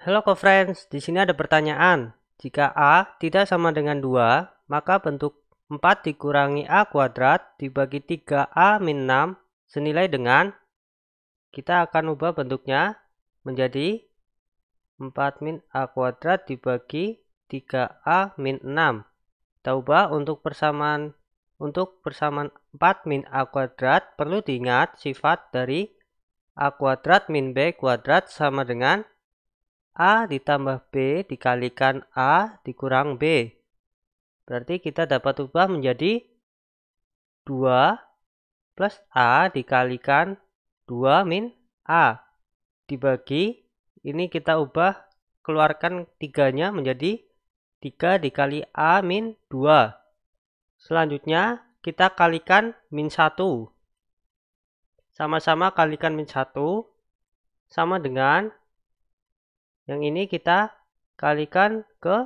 Hello co-friends, di sini ada pertanyaan. Jika A tidak sama dengan 2, maka bentuk 4 dikurangi A kuadrat dibagi 3A min 6 senilai dengan kita akan ubah bentuknya menjadi 4 min A kuadrat dibagi 3A min 6. Kita ubah untuk persamaan untuk persamaan 4 min A kuadrat perlu diingat sifat dari A kuadrat min B kuadrat sama dengan A ditambah B dikalikan A dikurang B. Berarti kita dapat ubah menjadi 2 plus A dikalikan 2 min A. Dibagi, ini kita ubah, keluarkan tiganya menjadi 3 dikali A min 2. Selanjutnya, kita kalikan min 1. Sama-sama kalikan min 1 sama dengan yang ini kita kalikan ke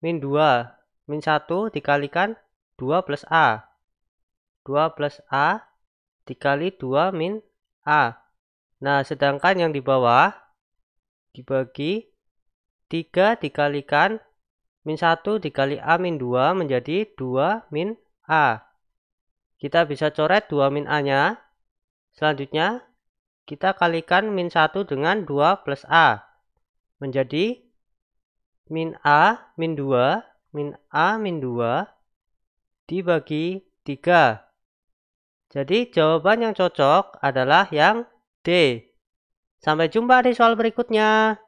min 2. Min 1 dikalikan 2 plus A. 2 plus A dikali 2 min A. Nah, sedangkan yang di bawah dibagi 3 dikalikan min 1 dikali A min 2 menjadi 2 min A. Kita bisa coret 2 min A-nya. Selanjutnya, kita kalikan min 1 dengan 2 plus A. Menjadi min A min 2 min A min 2 dibagi 3. Jadi jawaban yang cocok adalah yang D. Sampai jumpa di soal berikutnya.